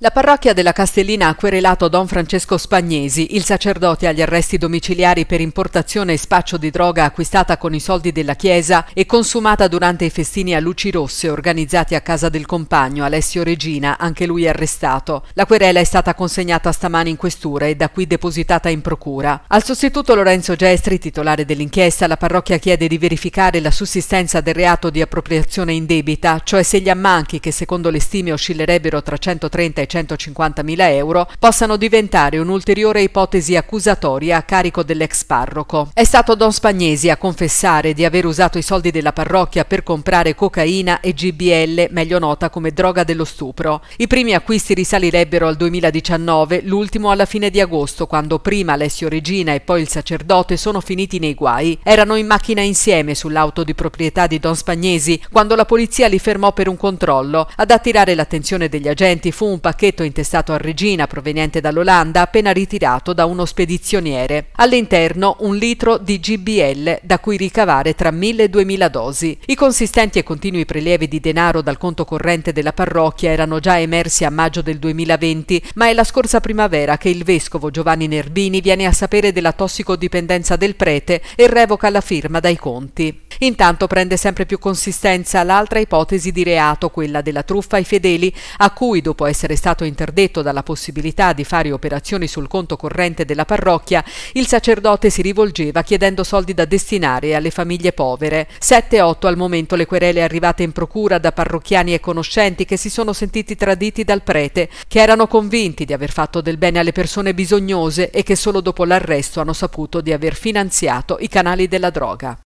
La parrocchia della Castellina ha querelato Don Francesco Spagnesi, il sacerdote agli arresti domiciliari per importazione e spaccio di droga acquistata con i soldi della Chiesa e consumata durante i festini a luci rosse organizzati a casa del compagno Alessio Regina, anche lui arrestato. La querela è stata consegnata stamani in questura e da qui depositata in procura. Al sostituto Lorenzo Gestri, titolare dell'inchiesta, la parrocchia chiede di verificare la sussistenza del reato di appropriazione indebita, cioè se gli ammanchi, che secondo le stime oscillerebbero tra 130 e 150.000 euro possano diventare un'ulteriore ipotesi accusatoria a carico dell'ex parroco. È stato Don Spagnesi a confessare di aver usato i soldi della parrocchia per comprare cocaina e GBL, meglio nota come droga dello stupro. I primi acquisti risalirebbero al 2019, l'ultimo alla fine di agosto, quando prima Alessio Regina e poi il sacerdote sono finiti nei guai. Erano in macchina insieme sull'auto di proprietà di Don Spagnesi quando la polizia li fermò per un controllo. Ad attirare l'attenzione degli agenti fu un pacchetto pacchetto intestato a Regina proveniente dall'Olanda appena ritirato da uno spedizioniere. All'interno un litro di GBL da cui ricavare tra 1000 e 2000 dosi. I consistenti e continui prelievi di denaro dal conto corrente della parrocchia erano già emersi a maggio del 2020, ma è la scorsa primavera che il vescovo Giovanni Nervini viene a sapere della tossicodipendenza del prete e revoca la firma dai conti. Intanto prende sempre più consistenza l'altra ipotesi di reato, quella della truffa ai fedeli, a cui dopo essere stato stato interdetto dalla possibilità di fare operazioni sul conto corrente della parrocchia, il sacerdote si rivolgeva chiedendo soldi da destinare alle famiglie povere. 7-8 al momento le querele arrivate in procura da parrocchiani e conoscenti che si sono sentiti traditi dal prete, che erano convinti di aver fatto del bene alle persone bisognose e che solo dopo l'arresto hanno saputo di aver finanziato i canali della droga.